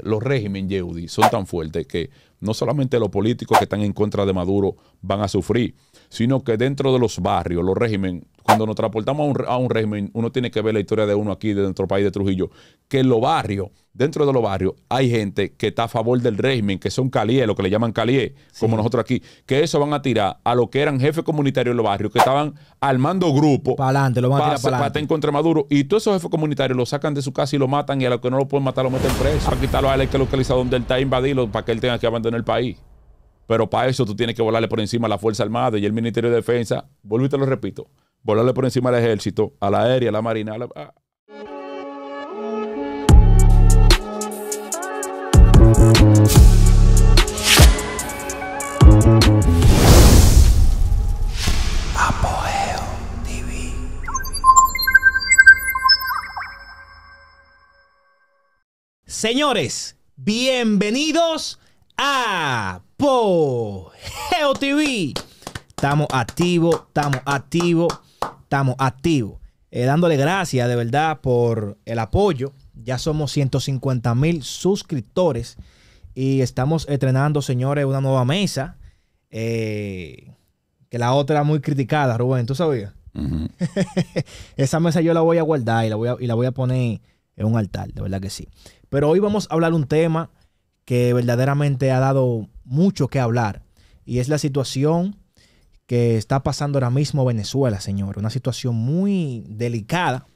los regímenes Yehudi son tan fuertes que no solamente los políticos que están en contra de Maduro van a sufrir, sino que dentro de los barrios, los regímenes, cuando nos transportamos a un, régimen, uno tiene que ver la historia de uno aquí de nuestro país de Trujillo, que los barrios dentro de los barrios hay gente que está a favor del régimen, que son calíes, lo que le llaman calíes, como nosotros aquí, que eso van a tirar a lo que eran jefes comunitarios de los barrios, que estaban armando grupos. Para adelante, en contra Maduro. Y todos esos jefes comunitarios lo sacan de su casa y lo matan, y a los que no lo pueden matar lo meten preso. Ah. Para quitarlo a él hay que donde él está invadido para que él tenga que abandonar el país. Pero para eso tú tienes que volarle por encima a la Fuerza Armada y el Ministerio de Defensa. Vuelvo te lo repito. Volarle por encima al ejército, a la aérea, a la marina, a la... Señores, bienvenidos a Pogeo TV. Estamos activos, estamos activos, estamos activos. Eh, dándole gracias de verdad por el apoyo. Ya somos 150 mil suscriptores y estamos estrenando, señores, una nueva mesa. Eh, que la otra era muy criticada, Rubén, ¿tú sabías? Esa mesa yo la voy a guardar y la voy a, y la voy a poner es un altar, de verdad que sí. Pero hoy vamos a hablar un tema que verdaderamente ha dado mucho que hablar y es la situación que está pasando ahora mismo Venezuela, señor. Una situación muy delicada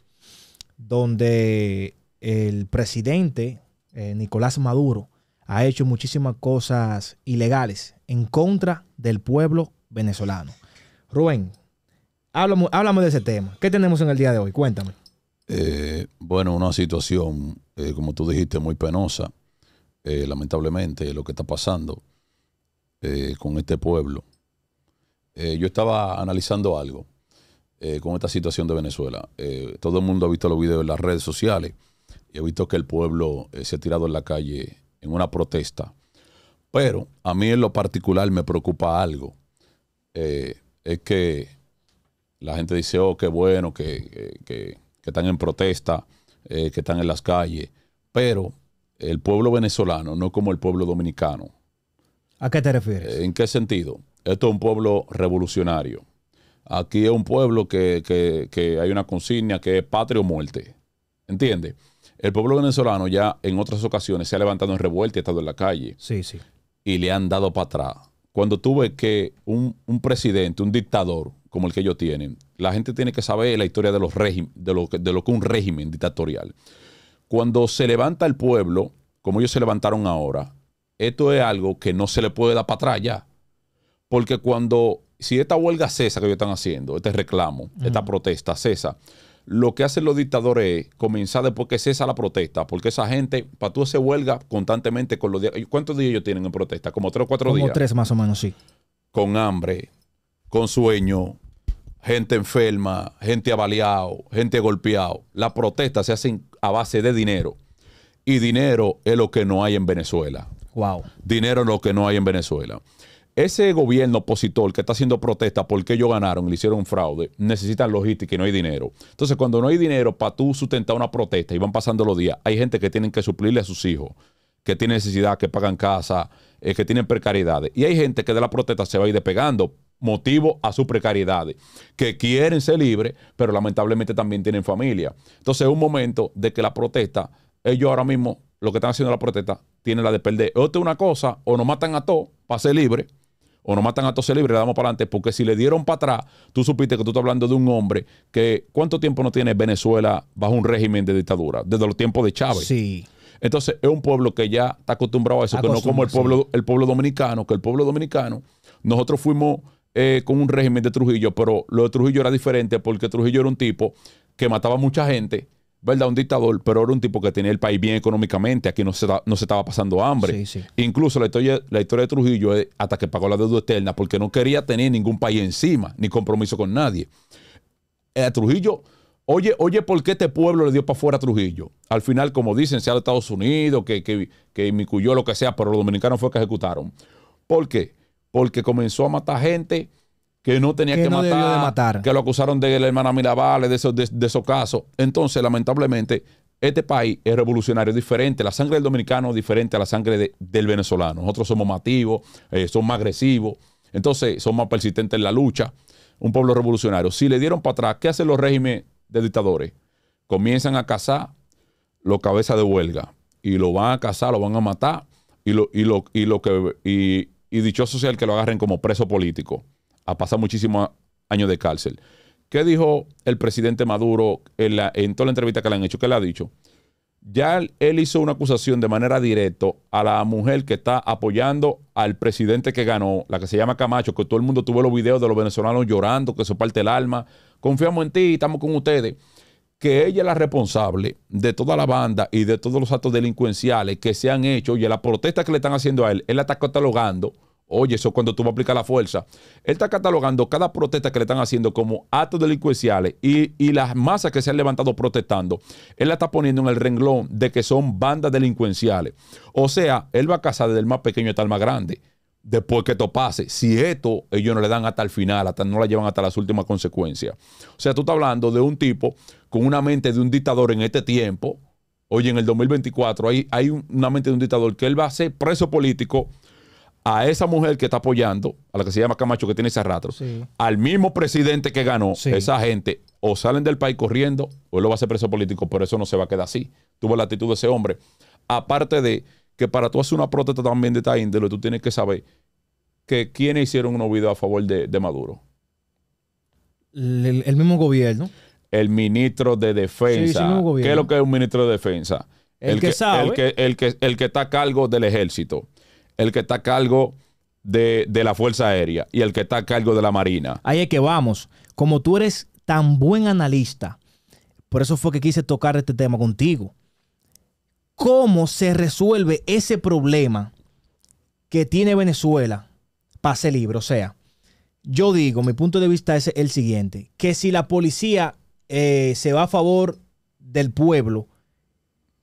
donde el presidente eh, Nicolás Maduro ha hecho muchísimas cosas ilegales en contra del pueblo venezolano. Rubén, hablamos háblame de ese tema. ¿Qué tenemos en el día de hoy? Cuéntame. Eh, bueno, una situación, eh, como tú dijiste, muy penosa, eh, lamentablemente, lo que está pasando con este pueblo. yo estaba analizando algo con esta situación de Venezuela. todo el mundo ha visto los videos en las redes sociales y ha visto que el pueblo se ha tirado en la calle en una protesta. Pero a mí en lo particular me preocupa algo. es que la gente dice, oh, qué bueno, que que están en protesta, eh, que están en las calles, pero el pueblo venezolano no como el pueblo dominicano. ¿A qué te refieres? Eh, ¿En qué sentido? Esto es un pueblo revolucionario. Aquí es un pueblo que, hay una consigna que es patria o muerte. ¿Entiendes? El pueblo venezolano ya en otras ocasiones se ha levantado en revuelta y ha estado en la calle. Sí, sí. Y le han dado para atrás. Cuando tuve que un, un presidente, un dictador como el que ellos tienen, la gente tiene que saber la historia de, los de, lo que, de lo que un régimen dictatorial. Cuando se levanta el pueblo, como ellos se levantaron ahora, esto es algo que no se le puede dar para atrás ya. Porque cuando, si esta huelga cesa que ellos están haciendo, este reclamo, esta protesta cesa, lo que hacen los dictadores es comenzar después que cesa la protesta, porque esa gente, para tú se huelga constantemente con los días. ¿Cuántos días ellos tienen en protesta? Como tres o cuatro días. Como tres más o menos, sí. Con hambre, con sueño, gente enferma, gente avaliado, gente golpeado. La protesta se hacen a base de dinero. Y dinero es lo que no hay en Venezuela. Wow. Dinero es lo que no hay en Venezuela. Ese gobierno opositor que está haciendo protesta porque ellos ganaron, le hicieron un fraude, necesitan logística y no hay dinero. Entonces, cuando no hay dinero para tú sustentar una protesta y van pasando los días, hay gente que tienen que suplirle a sus hijos, que tienen necesidad, que pagan casa, eh, que tienen precariedades. Y hay gente que de la protesta se va a ir despegando motivo a su precariedad, que quieren ser libres, pero lamentablemente también tienen familia. Entonces es un momento de que la protesta, ellos ahora mismo, lo que están haciendo la protesta, tienen la de perder. Otra una cosa, o nos matan a todos para ser libres, o nos matan a todos ser libres, le damos para adelante, porque si le dieron para atrás, tú supiste que tú estás hablando de un hombre que cuánto tiempo no tiene Venezuela bajo un régimen de dictadura, desde los tiempos de Chávez. Sí. Entonces es un pueblo que ya está acostumbrado a eso, que no como el pueblo, el pueblo dominicano, que el pueblo dominicano, nosotros fuimos eh, con un régimen de Trujillo, pero lo de Trujillo era diferente porque Trujillo era un tipo que mataba mucha gente, ¿verdad? Un dictador, pero era un tipo que tenía el país bien económicamente, aquí no se, no se estaba pasando hambre. Incluso la historia, la historia de Trujillo es hasta que pagó la deuda externa porque no quería tener ningún país encima, ni compromiso con nadie. Eh, a Trujillo, oye, oye, ¿por qué este pueblo le dio para afuera a Trujillo? Al final, como dicen, sea de Estados Unidos, que, que, que lo que sea, pero los dominicanos fue que ejecutaron. ¿Por qué? porque comenzó a matar gente que no tenía que, matar, que lo acusaron de la hermana Mirabal, de esos, de, casos. Entonces, lamentablemente, este país es revolucionario, es diferente. La sangre del dominicano es diferente a la sangre del venezolano. Nosotros somos mativos, eh, somos más agresivos, entonces somos más persistentes en la lucha. Un pueblo revolucionario. Si le dieron para atrás, ¿qué hacen los regímenes de dictadores? Comienzan a cazar los cabezas de huelga y lo van a cazar, lo van a matar y lo, lo, y lo que. Y, y dichoso sea que lo agarren como preso político, a pasar muchísimos años de cárcel. ¿Qué dijo el presidente Maduro en, toda la entrevista que le han hecho? ¿Qué le ha dicho? Ya él hizo una acusación de manera directa a la mujer que está apoyando al presidente que ganó, la que se llama Camacho, que todo el mundo tuvo los videos de los venezolanos llorando, que se parte el alma. Confiamos en ti, estamos con ustedes. Que ella es la responsable de toda la banda y de todos los actos delincuenciales que se han hecho y de la protesta que le están haciendo a él. Él la está catalogando Oye, eso cuando tú vas a aplicar la fuerza. Él está catalogando cada protesta que le están haciendo como actos delincuenciales y, las masas que se han levantado protestando. Él la está poniendo en el renglón de que son bandas delincuenciales. O sea, él va a casar desde el más pequeño hasta el más grande. Después que esto pase, si esto ellos no le dan hasta el final, hasta no la llevan hasta las últimas consecuencias. O sea, tú estás hablando de un tipo con una mente de un dictador en este tiempo. Oye, en el 2024 hay una mente de un dictador que él va a ser preso político a esa mujer que está apoyando, a la que se llama Camacho, que tiene ese rato, al mismo presidente que ganó, esa gente o salen del país corriendo o él lo va a hacer preso político, pero eso no se va a quedar así. Tuvo la actitud de ese hombre. Aparte de que para tú hacer una protesta también de esta índole, tú tienes que saber que quiénes hicieron un videos a favor de, Maduro. El, mismo gobierno. El ministro de Defensa. ¿Qué es lo que es un ministro de Defensa? El, que, sabe. que, el, que, el que está a cargo del ejército el que está a cargo de, la Fuerza Aérea y el que está a cargo de la Marina. Ahí es que vamos. Como tú eres tan buen analista, por eso fue que quise tocar este tema contigo. ¿Cómo se resuelve ese problema que tiene Venezuela? Pase libre. O sea, yo digo, mi punto de vista es el siguiente, que si la policía eh, se va a favor del pueblo,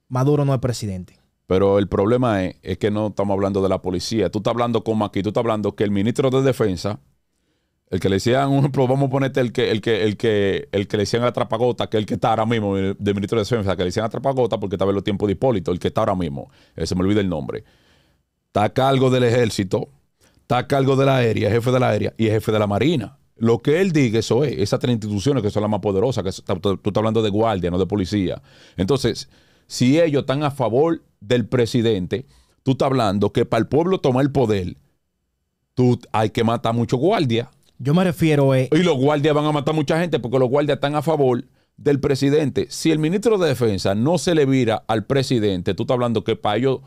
Maduro no es presidente. Pero el problema es, que no estamos hablando de la policía. Tú estás hablando con aquí, tú estás hablando que el ministro de Defensa, el que le decían, pues vamos a ponerte el que, el que, el que, el que le decían atrapagota, que el que está ahora mismo, el, ministro de Defensa, que le decían atrapagota porque estaba en los tiempos de Hipólito, el que está ahora mismo, eh, se me olvida el nombre. Está a cargo del ejército, está a cargo de la aérea, jefe de la aérea y jefe de la marina. Lo que él diga, eso es, esas tres instituciones que son las más poderosas, que tú estás hablando de guardia, no de policía. Entonces, si ellos están a favor del presidente, tú estás hablando que para el pueblo tomar el poder, tú hay que matar muchos guardias. Yo me refiero a... Eh, y los guardias van a matar mucha gente porque los guardias están a favor del presidente. Si el ministro de Defensa no se le vira al presidente, tú estás hablando que para ellos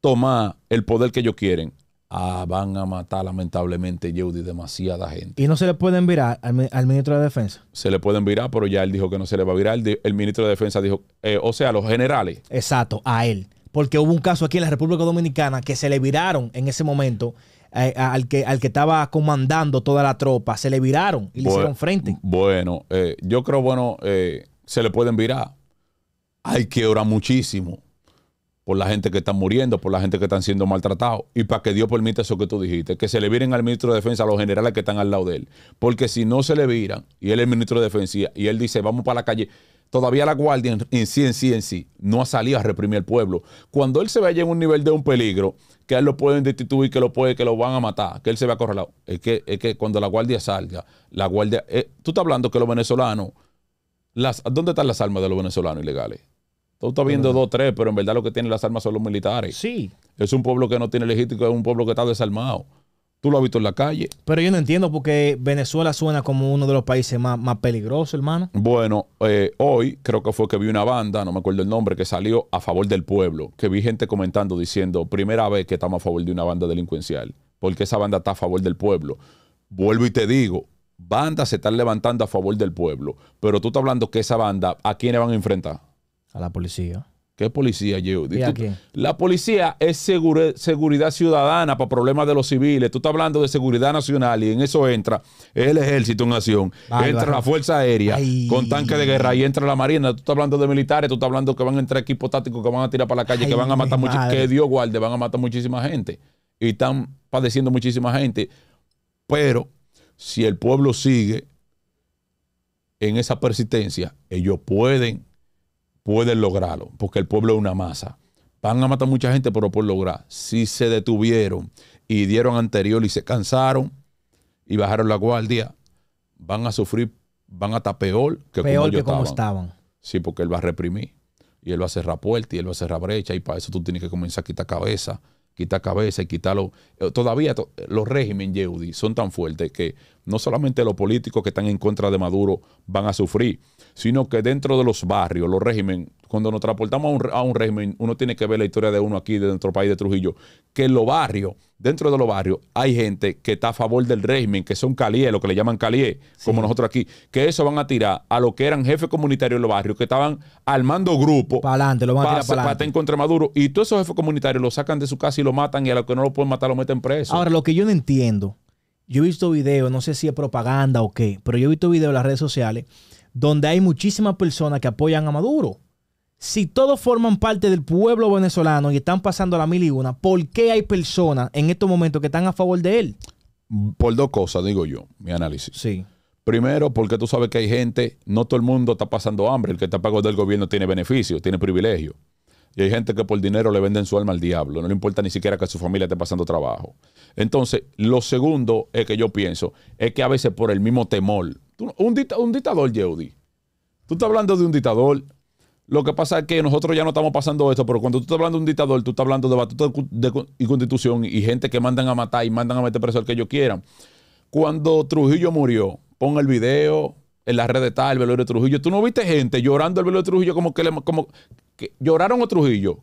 tomar el poder que ellos quieren, ah, van a matar lamentablemente, Judy, demasiada gente. ¿Y no se le pueden virar al, ministro de Defensa? Se le pueden virar, pero ya él dijo que no se le va a virar. El, ministro de Defensa dijo, eh, o sea, los generales. Exacto, a él porque hubo un caso aquí en la República Dominicana que se le viraron en ese momento eh, al, que, al que estaba comandando toda la tropa, se le viraron y le hicieron frente. Bueno, eh, yo creo, bueno, eh, se le pueden virar. Hay que orar muchísimo por la gente que está muriendo, por la gente que está siendo maltratada. y para que Dios permita eso que tú dijiste, que se le viren al ministro de Defensa a los generales que están al lado de él. Porque si no se le viran, y él es el ministro de Defensa, y él dice, vamos para la calle, Todavía la Guardia en, sí, en sí, en sí, no ha salido a reprimir al pueblo. Cuando él se vaya en un nivel de un peligro, que él lo pueden destituir, que lo puede, que lo van a matar, que él se vea acorralado, es que, es que cuando la Guardia salga, la Guardia... Eh, tú estás hablando que los venezolanos... ¿Dónde están las armas de los venezolanos ilegales? Tú estás viendo dos, tres, pero en verdad lo que tienen las armas son los militares. Sí. Es un pueblo que no tiene legítimo, es un pueblo que está desarmado. Tú lo has visto en la calle. Pero yo no entiendo porque Venezuela suena como uno de los países más, más peligrosos, hermano. Bueno, eh, hoy creo que fue que vi una banda, no me acuerdo el nombre, que salió a favor del pueblo. Que vi gente comentando diciendo, primera vez que estamos a favor de una banda delincuencial, porque esa banda está a favor del pueblo. Vuelvo y te digo, bandas se están levantando a favor del pueblo, pero tú estás hablando que esa banda, ¿a quiénes van a enfrentar? A la policía. ¿Qué policía, La policía es seguridad ciudadana para problemas de los civiles. Tú estás hablando de seguridad nacional y en eso entra el ejército en acción, entra la fuerza aérea con tanque de guerra y entra la marina. Tú estás hablando de militares, tú estás hablando que van a entrar equipos tácticos, que van a tirar para la calle, que van a matar muchísimos. que Dios guarde, van a matar muchísima gente. Y están padeciendo muchísima gente. Pero si el pueblo sigue en esa persistencia, ellos pueden pueden lograrlo, porque el pueblo es una masa. Van a matar mucha gente, pero por lograr. Si se detuvieron y dieron anterior y se cansaron y bajaron la guardia, van a sufrir, van a estar peor que, peor que estaban. como estaban. Sí, porque él va a reprimir y él va a cerrar puertas y él va a cerrar brechas y para eso tú tienes que comenzar a quitar cabeza, quitar cabeza y quitarlo. Eh, todavía eh, los regímenes Yehudi son tan fuertes que no solamente los políticos que están en contra de Maduro van a sufrir, sino que dentro de los barrios, los regímenes, cuando nos transportamos a un, régimen, uno tiene que ver la historia de uno aquí, de nuestro país, de Trujillo, que en los barrios, dentro de los barrios, hay gente que está a favor del régimen, que son calié, lo que le llaman calié, como nosotros aquí, que eso van a tirar a lo que eran jefes comunitarios en los barrios, que estaban armando grupos. Para adelante, lo en contra Maduro. Y todos esos jefes comunitarios lo sacan de su casa y lo matan, y a los que no lo pueden matar lo meten preso. Ahora, lo que yo no entiendo, yo he visto videos, no sé si es propaganda o qué, pero yo he visto videos en las redes sociales donde hay muchísimas personas que apoyan a Maduro. Si todos forman parte del pueblo venezolano y están pasando la mil y una, ¿por qué hay personas en estos momentos que están a favor de él? Por dos cosas, digo yo, mi análisis. Sí. Primero, porque tú sabes que hay gente, no todo el mundo está pasando hambre, el que está pagado del gobierno tiene beneficios, tiene privilegios. Y hay gente que por dinero le venden su alma al diablo. No le importa ni siquiera que su familia esté pasando trabajo. Entonces, lo segundo es que yo pienso es que a veces por el mismo temor un, dictador, Yeudi. Tú estás hablando de un dictador. Lo que pasa es que nosotros ya no estamos pasando esto, pero cuando tú estás hablando de un dictador, tú estás hablando de batuta y constitución y gente que mandan a matar y mandan a meter preso al que ellos quieran. Cuando Trujillo murió, pon el video en las redes tal, el velorio de Trujillo. Tú no viste gente llorando el velorio de Trujillo como que, como que lloraron a Trujillo,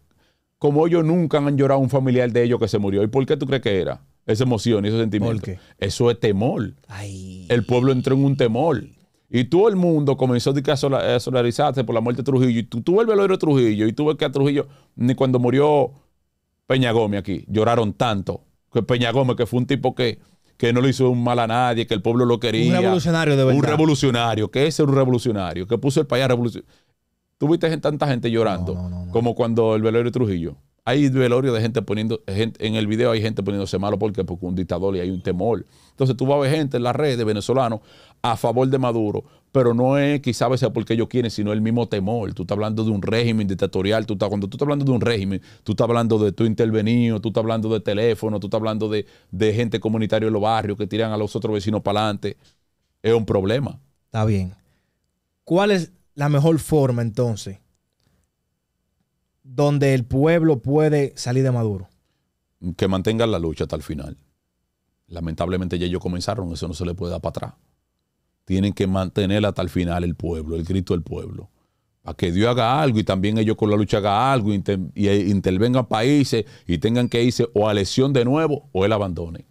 como ellos nunca han llorado a un familiar de ellos que se murió. ¿Y por qué tú crees que era? esa emoción y ese sentimiento. Eso es temor. El pueblo entró en un temor. Y todo el mundo comenzó a solarizarse por la muerte de Trujillo. Y tú, el velero de Trujillo. Y tú ves que a Trujillo, ni cuando murió Peña Gómez aquí, lloraron tanto. Que Peña Gómez, que fue un tipo que, que no le hizo un mal a nadie, que el pueblo lo quería. Un revolucionario de verdad. Un revolucionario, que ese era un revolucionario, que puso el país a revolucionar. Tuviste tanta gente llorando, como cuando el velorio de Trujillo. Hay velorio de gente poniendo, en el video hay gente poniéndose malo porque, porque un dictador y hay un temor. Entonces tú vas a ver gente en las redes venezolanos a favor de Maduro, pero no es quizá sea porque ellos quieren, sino el mismo temor. Tú estás hablando de un régimen dictatorial, tú cuando tú estás hablando de un régimen, tú estás hablando de tu intervenido, tú estás hablando de teléfono, tú estás hablando de, de gente comunitaria en los barrios que tiran a los otros vecinos para adelante. Es un problema. Está bien. ¿Cuál es la mejor forma entonces? donde el pueblo puede salir de Maduro? Que mantengan la lucha hasta el final. Lamentablemente ya ellos comenzaron, eso no se le puede dar para atrás. Tienen que mantener hasta el final el pueblo, el grito del pueblo. Para que Dios haga algo y también ellos con la lucha haga algo y eh, intervengan países y tengan que irse o a lesión de nuevo o él abandone.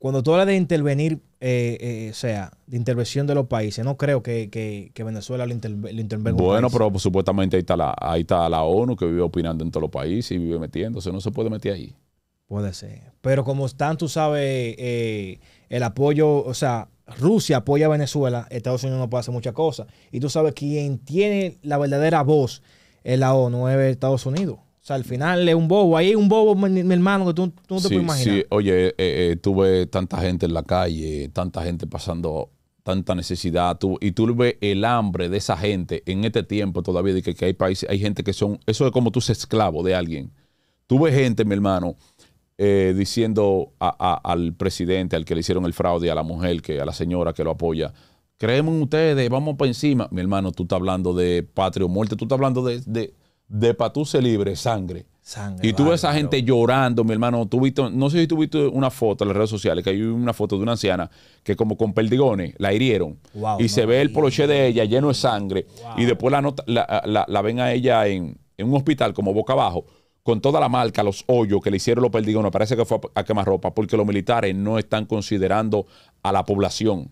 Cuando tú hablas de intervenir, eh, eh sea, de intervención de los países, no creo que, que, Venezuela lo, intervenga. bueno, pero supuestamente ahí está, la, ahí está la ONU que vive opinando en todos los países y vive metiéndose. No se puede meter ahí. Puede ser. Pero como están, tú sabes, eh, el apoyo, o sea, Rusia apoya a Venezuela, Estados Unidos no puede hacer muchas cosas. Y tú sabes, quien tiene la verdadera voz en la ONU es Estados Unidos al final es un bobo. Ahí es un bobo, mi, hermano, que tú, no te puedes imaginar. Sí, oye, eh, eh, eh, tuve tanta gente en la calle, tanta gente pasando tanta necesidad tú, y tú ves el hambre de esa gente en este tiempo todavía de que, hay países, hay gente que son, eso es como tú se esclavo de alguien. tuve gente, mi hermano, diciendo al presidente, al que le hicieron el fraude, a la mujer, que a la señora que lo apoya, creemos en ustedes, vamos para encima. Mi hermano, tú estás hablando de patria o muerte, tú estás hablando de, de se Libre, sangre. y tú ves a esa gente llorando, mi hermano. ¿Tú no sé si tuviste una foto en las redes sociales, que hay una foto de una anciana que como con perdigones la hirieron. y se ve el poloche de ella lleno de sangre. Y después la, ven a ella en, un hospital como boca abajo, con toda la marca, los hoyos que le hicieron los perdigones. Parece que fue a quemar ropa, porque los militares no están considerando a la población.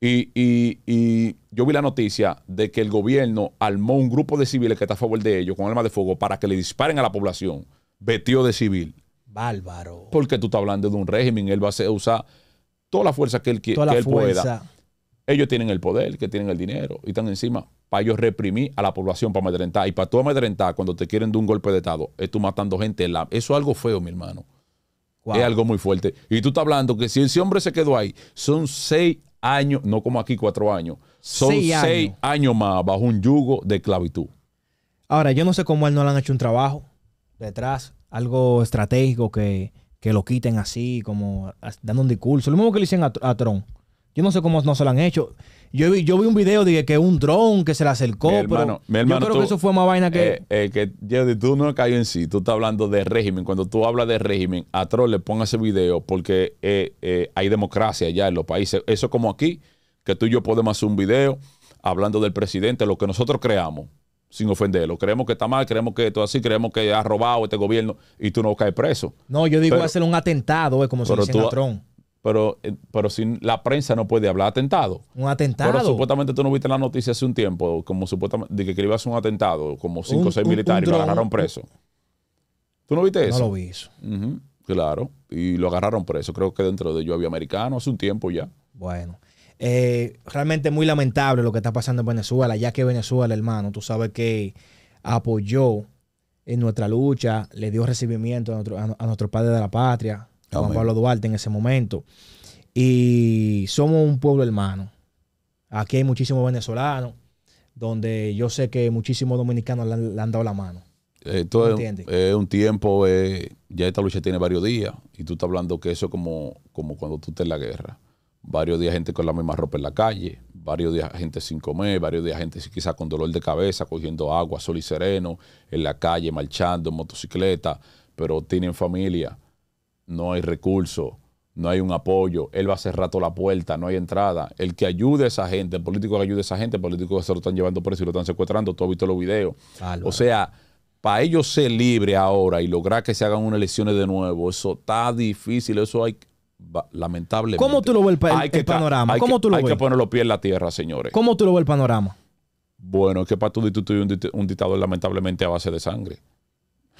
Y, yo vi la noticia de que el gobierno armó un grupo de civiles que está a favor de ellos con armas de fuego para que le disparen a la población, vestido de civil. Bálvaro Porque tú estás hablando de un régimen, él va a usar toda la fuerza que él, que él pueda. Ellos tienen el poder, que tienen el dinero y están encima para ellos reprimir a la población para amedrentar. Y para tú amedrentar, cuando te quieren de un golpe de Estado, es tú matando gente. Eso es algo feo, mi hermano. Es algo muy fuerte. Y tú estás hablando que si ese hombre se quedó ahí, son seis años, no como aquí cuatro años, son seis, años. más bajo un yugo de esclavitud. Ahora, yo no sé cómo él no le han hecho un trabajo detrás, algo estratégico que, lo quiten así, como dando un discurso. Lo mismo que le dicen a, a Tron. Yo no sé cómo no se lo han hecho. Yo vi, yo vi un video dije que un dron que se le acercó, pero yo creo que eso fue más vaina que... Eh, eh, tú no caes en sí, tú estás hablando de régimen. Cuando tú hablas de régimen, a Troll le pones ese video porque eh, hay democracia allá en los países. Eso como aquí, que tú y yo podemos hacer un video hablando del presidente, lo que nosotros creamos, sin ofenderlo. Creemos que está mal, creemos que todo así, creemos que ha robado este gobierno y tú no caes preso. No, yo digo a ser un atentado, es como se dice a pero, eh, pero sin, la prensa no puede hablar atentado. Un atentado. Pero supuestamente tú no viste la noticia hace un tiempo, como supuestamente, de que ser un atentado, como cinco o seis militares, y lo agarraron preso. ¿Tú no viste eso? No lo vi eso. claro, y lo agarraron preso. Creo que dentro de yo había americano hace un tiempo ya. Bueno, eh, realmente muy lamentable lo que está pasando en Venezuela, ya que Venezuela, hermano, tú sabes que apoyó en nuestra lucha, le dio recibimiento a nuestro padre de la patria, Juan Pablo Duarte en ese momento. Y somos un pueblo hermano. Aquí hay muchísimos venezolanos, donde yo sé que muchísimos dominicanos le han, dado la mano. es un tiempo, ya esta lucha tiene varios días, y tú estás hablando que eso es como, como cuando tú estás en la guerra. Varios días gente con la misma ropa en la calle, varios días gente sin comer, varios días gente quizás con dolor de cabeza, cogiendo agua, sol y sereno, en la calle, marchando, en motocicleta, pero tienen familia no hay recursos, no hay un apoyo, él va a cerrar rato la puerta, no hay entrada. El que ayude a esa gente, el político que ayude a esa gente, el político que se lo están llevando eso y lo están secuestrando, tú has visto los videos. Ah, o sea, para ellos ser libre ahora y lograr que se hagan unas elecciones de nuevo, eso está difícil, eso hay, lamentablemente. ¿Cómo tú lo ves el, panorama? Hay ¿Cómo que, tú lo hay que poner los pies en la tierra, señores. ¿Cómo tú lo ves el panorama? Bueno, es que para tú tú un dictador, lamentablemente, a base de sangre.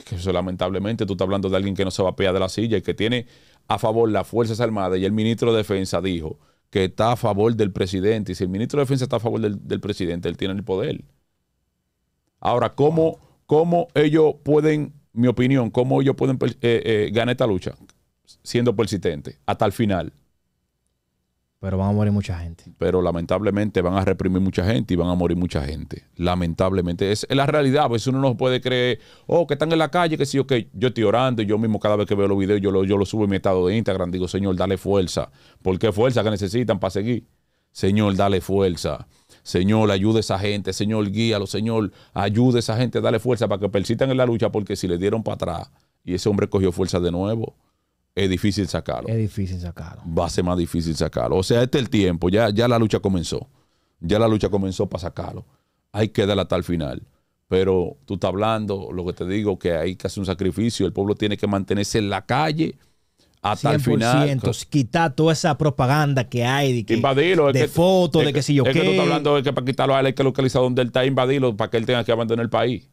Que eso, lamentablemente tú estás hablando de alguien que no se va a de la silla y que tiene a favor las Fuerzas Armadas y el ministro de Defensa dijo que está a favor del presidente. Y si el ministro de Defensa está a favor del, presidente, él tiene el poder. Ahora, ¿cómo, cómo ellos pueden, mi opinión, cómo ellos pueden eh, eh, ganar esta lucha siendo presidente hasta el final? Pero van a morir mucha gente. Pero lamentablemente van a reprimir mucha gente y van a morir mucha gente. Lamentablemente. Es, es la realidad. Pues uno no puede creer, oh, que están en la calle, que sí, que yo estoy orando. yo mismo cada vez que veo los videos, yo lo, yo lo subo en mi estado de Instagram. Digo, Señor, dale fuerza. Porque fuerza que necesitan para seguir. Señor, dale fuerza. Señor, ayude a esa gente, Señor, guíalo, Señor, ayude a esa gente, dale fuerza para que persistan en la lucha, porque si le dieron para atrás y ese hombre cogió fuerza de nuevo, es difícil sacarlo. Es difícil sacarlo. Va a ser más difícil sacarlo. O sea, este es el tiempo. Ya, ya la lucha comenzó. Ya la lucha comenzó para sacarlo. Hay que darla hasta el final. Pero tú estás hablando, lo que te digo, que hay que hacer un sacrificio. El pueblo tiene que mantenerse en la calle hasta el final. Quitar toda esa propaganda que hay de, que, de fotos, de que, si yo quiero. Es que estás hablando de que para quitarlo a él hay que localizar donde él está, invadirlo para que él tenga que abandonar el país.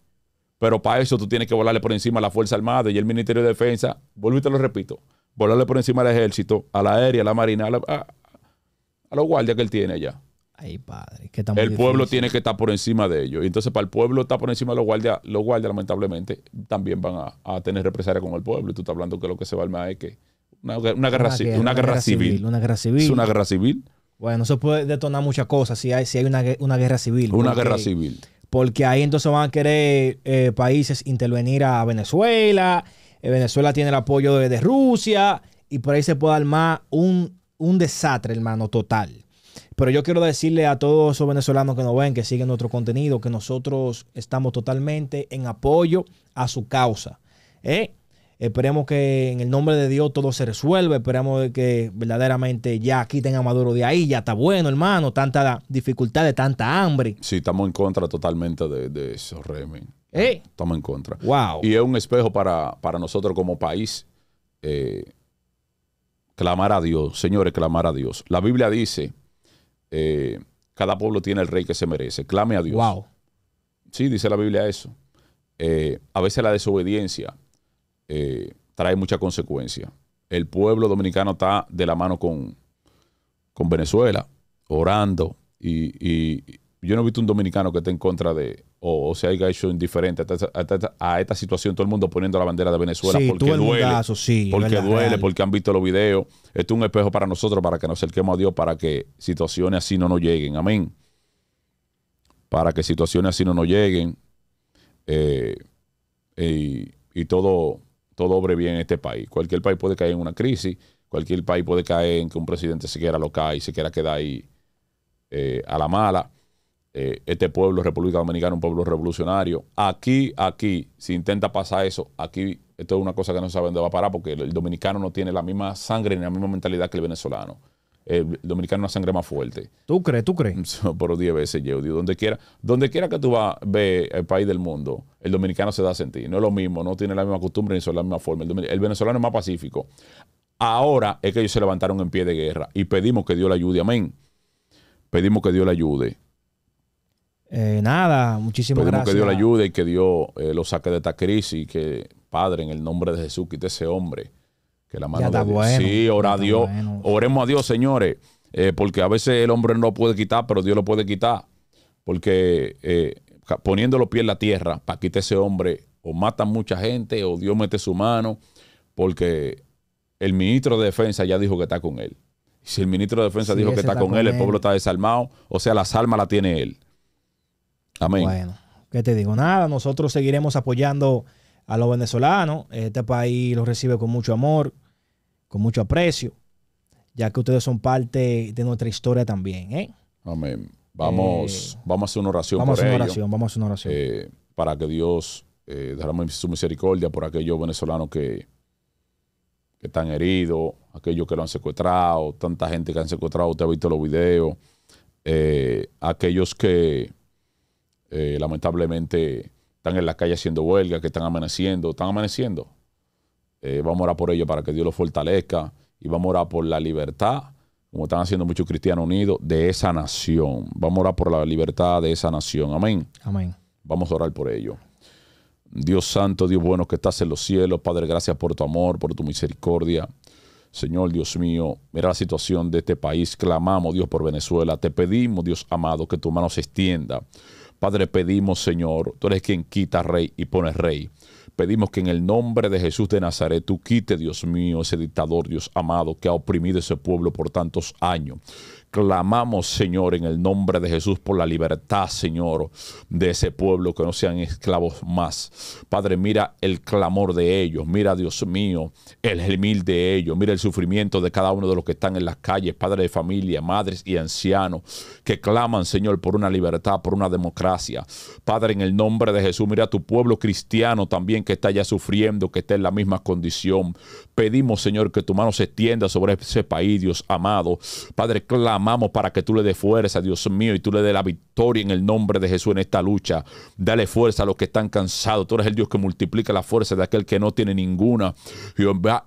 Pero para eso tú tienes que volarle por encima a la Fuerza Armada y el Ministerio de Defensa. Vuelvo te lo repito. Volarle por encima al ejército, a la aérea, a la marina, a, los guardias que él tiene allá. Ay, padre, que el pueblo tiene que estar por encima de ellos. Y Entonces, para el pueblo estar por encima de los guardias, los guardias, lamentablemente, también van a, tener represalia con el pueblo. Y tú estás hablando que lo que se va a armar es que una, guerra, civil, Una guerra civil. Es una guerra civil. Bueno, se puede detonar muchas cosas si si hay una, guerra civil. Una guerra civil porque ahí entonces van a querer eh, países intervenir a Venezuela, eh, Venezuela tiene el apoyo de, Rusia, y por ahí se puede armar un, un desastre, hermano, total. Pero yo quiero decirle a todos esos venezolanos que nos ven, que siguen nuestro contenido, que nosotros estamos totalmente en apoyo a su causa. ¿eh? Esperemos que en el nombre de Dios todo se resuelva. Esperamos que verdaderamente ya quiten a Maduro de ahí. Ya está bueno, hermano. Tanta dificultad, tanta hambre. Sí, estamos en contra totalmente de, eso, Remy ¿Eh? Estamos en contra. Wow. Y es un espejo para, nosotros como país. Eh, clamar a Dios, señores, clamar a Dios. La Biblia dice, eh, cada pueblo tiene el rey que se merece, clame a Dios. Wow. Sí, dice la Biblia eso. a veces la desobediencia eh, trae mucha consecuencia. El pueblo dominicano está de la mano con, con Venezuela, orando, y, yo no he visto un dominicano que esté en contra de, o, se haya hecho indiferente a esta situación, todo el mundo poniendo la bandera de Venezuela porque duele, porque duele, porque han visto los videos. Esto es un espejo para nosotros, para que nos acerquemos a Dios, para que situaciones así no nos lleguen. Amén. Para que situaciones así no nos lleguen. Eh, y todo todo obre bien en este país. Cualquier país puede caer en una crisis, cualquier país puede caer en que un presidente se quiera locar y se quiera quedar ahí eh, a la mala. Eh, este pueblo, República Dominicana, un pueblo revolucionario. Aquí, aquí, si intenta pasar eso, aquí, esto es una cosa que no sabe dónde va a parar porque el dominicano no tiene la misma sangre ni la misma mentalidad que el venezolano el eh, dominicano una sangre más fuerte. ¿Tú crees? ¿Tú crees? Por 10 veces, yo Donde quiera, donde quiera que tú vas, ve el país del mundo, el dominicano se da a sentir. No es lo mismo, no tiene la misma costumbre ni son la misma forma. El, venezolano es más pacífico. Ahora es que ellos se levantaron en pie de guerra y pedimos que Dios le ayude. Amén. Pedimos que Dios le ayude. Eh, nada, muchísimas Pedimos gracias. que Dios le ayude y que Dios eh, lo saque de esta crisis y que, Padre, en el nombre de Jesús, quite ese hombre que la mano de Sí, ora a Dios. Oremos a Dios, señores. Eh, porque a veces el hombre no puede quitar, pero Dios lo puede quitar. Porque eh, poniendo los pies en la tierra, para quitar ese hombre, o mata mucha gente, o Dios mete su mano, porque el ministro de Defensa ya dijo que está con él. Si el ministro de Defensa dijo que está, con, él, el pueblo está desarmado, o sea, las almas las tiene él. Amén. Bueno, ¿qué te digo? Nada, nosotros seguiremos apoyando a los venezolanos. Este país los recibe con mucho amor, con mucho aprecio, ya que ustedes son parte de nuestra historia también. ¿eh? Amén. Vamos, eh, vamos a hacer una oración. Vamos vamos a hacer una oración. Eh, para que Dios eh, su misericordia por aquellos venezolanos que, que están heridos, aquellos que lo han secuestrado, tanta gente que han secuestrado, usted ha visto los videos, aquellos que lamentablemente están en la calle haciendo huelga, que están amaneciendo, están amaneciendo. Eh, vamos a orar por ellos para que Dios los fortalezca y vamos a orar por la libertad, como están haciendo muchos cristianos unidos, de esa nación. Vamos a orar por la libertad de esa nación. Amén. Amén. Vamos a orar por ellos. Dios santo, Dios bueno que estás en los cielos, Padre, gracias por tu amor, por tu misericordia. Señor Dios mío, mira la situación de este país. Clamamos, Dios, por Venezuela. Te pedimos, Dios amado, que tu mano se extienda Padre, pedimos, Señor, tú eres quien quita rey y pone rey. Pedimos que en el nombre de Jesús de Nazaret tú quite, Dios mío, ese dictador, Dios amado, que ha oprimido ese pueblo por tantos años clamamos, Señor, en el nombre de Jesús por la libertad, Señor, de ese pueblo, que no sean esclavos más. Padre, mira el clamor de ellos, mira, Dios mío, el gemil de ellos, mira el sufrimiento de cada uno de los que están en las calles, padres de familia, madres y ancianos, que claman, Señor, por una libertad, por una democracia. Padre, en el nombre de Jesús, mira a tu pueblo cristiano también que está ya sufriendo, que está en la misma condición. Pedimos, Señor, que tu mano se extienda sobre ese país, Dios amado. Padre, clama Amamos para que tú le des fuerza, Dios mío, y tú le des la victoria en el nombre de Jesús en esta lucha. Dale fuerza a los que están cansados. Tú eres el Dios que multiplica la fuerza de aquel que no tiene ninguna. y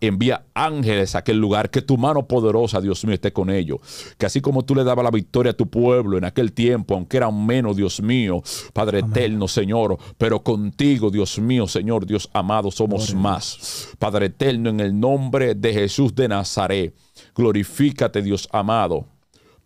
envía ángeles a aquel lugar. Que tu mano poderosa, Dios mío, esté con ellos. Que así como tú le dabas la victoria a tu pueblo en aquel tiempo, aunque era menos, Dios mío, Padre eterno, Señor, pero contigo, Dios mío, Señor, Dios amado, somos más. Padre eterno, en el nombre de Jesús de Nazaret. Glorifícate, Dios amado.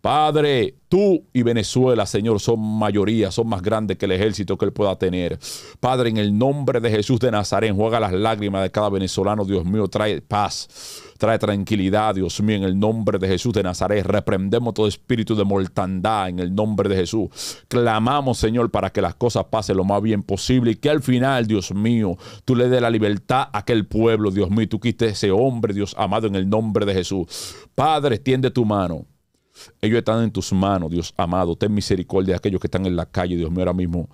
Padre, tú y Venezuela, Señor, son mayoría, son más grandes que el ejército que él pueda tener. Padre, en el nombre de Jesús de Nazaret, juega las lágrimas de cada venezolano, Dios mío, trae paz, trae tranquilidad, Dios mío, en el nombre de Jesús de Nazaret. Reprendemos todo espíritu de mortandad en el nombre de Jesús. Clamamos, Señor, para que las cosas pasen lo más bien posible y que al final, Dios mío, tú le des la libertad a aquel pueblo, Dios mío, tú quites ese hombre, Dios amado, en el nombre de Jesús. Padre, extiende tu mano ellos están en tus manos, Dios amado. Ten misericordia de aquellos que están en la calle, Dios mío, ahora mismo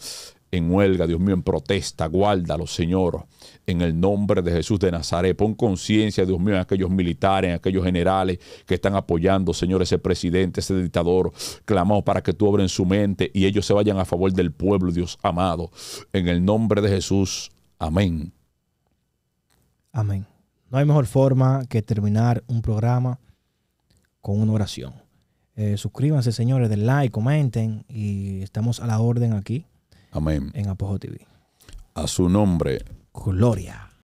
en huelga, Dios mío, en protesta. Guárdalo, Señor, en el nombre de Jesús de Nazaret. Pon conciencia, Dios mío, en aquellos militares, en aquellos generales que están apoyando, Señor, ese presidente, ese dictador. Clamamos para que tú obres en su mente y ellos se vayan a favor del pueblo, Dios amado. En el nombre de Jesús. Amén. Amén. No hay mejor forma que terminar un programa con una oración. Eh, suscríbanse, señores, den like, comenten y estamos a la orden aquí. Amén. En Apojo TV. A su nombre. Gloria.